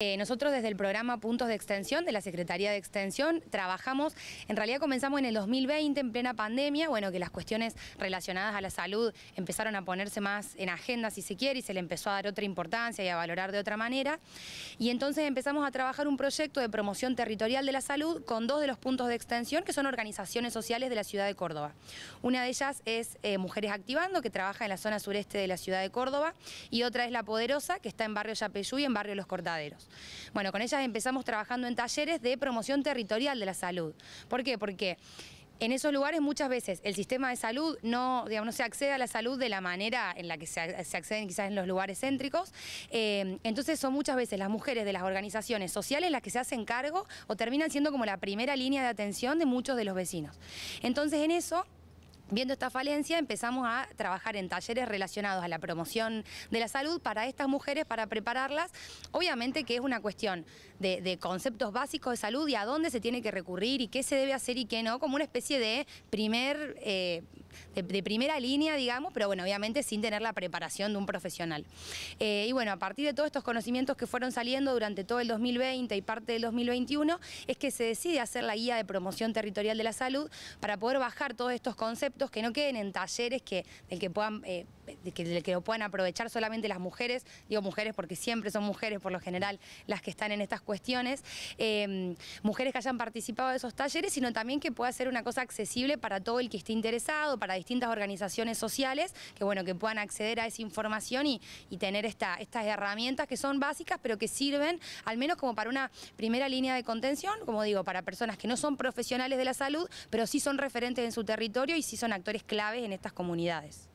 Eh, nosotros desde el programa Puntos de Extensión, de la Secretaría de Extensión, trabajamos, en realidad comenzamos en el 2020, en plena pandemia, bueno, que las cuestiones relacionadas a la salud empezaron a ponerse más en agenda, si se quiere, y se le empezó a dar otra importancia y a valorar de otra manera. Y entonces empezamos a trabajar un proyecto de promoción territorial de la salud con dos de los puntos de extensión, que son organizaciones sociales de la ciudad de Córdoba. Una de ellas es eh, Mujeres Activando, que trabaja en la zona sureste de la ciudad de Córdoba, y otra es La Poderosa, que está en Barrio Yapeyú y en Barrio Los Cortaderos. Bueno, con ellas empezamos trabajando en talleres de promoción territorial de la salud. ¿Por qué? Porque en esos lugares muchas veces el sistema de salud no, no se accede a la salud de la manera en la que se, acceden quizás en los lugares céntricos. Eh, entonces son muchas veces las mujeres de las organizaciones sociales las que se hacen cargo o terminan siendo como la primera línea de atención de muchos de los vecinos. Entonces en eso Viendo esta falencia, empezamos a trabajar en talleres relacionados a la promoción de la salud para estas mujeres, para prepararlas. Obviamente que es una cuestión de, conceptos básicos de salud y a dónde se tiene que recurrir y qué se debe hacer y qué no, como una especie de primer... Eh, de, primera línea, digamos, pero bueno, obviamente sin tener la preparación de un profesional. Eh, y bueno, a partir de todos estos conocimientos que fueron saliendo durante todo el 2020 y parte del 2021, es que se decide hacer la guía de promoción territorial de la salud para poder bajar todos estos conceptos que no queden en talleres que, del que puedan, eh, que, lo puedan aprovechar solamente las mujeres, digo mujeres porque siempre son mujeres por lo general las que están en estas cuestiones, em, mujeres que hayan participado de esos talleres, sino también que pueda ser una cosa accesible para todo el que esté interesado, para distintas organizaciones sociales, que bueno, que puedan acceder a esa información y, tener esta, estas herramientas que son básicas, pero que sirven al menos como para una primera línea de contención, como digo, para personas que no son profesionales de la salud, pero sí son referentes en su territorio y sí son son actores claves en estas comunidades.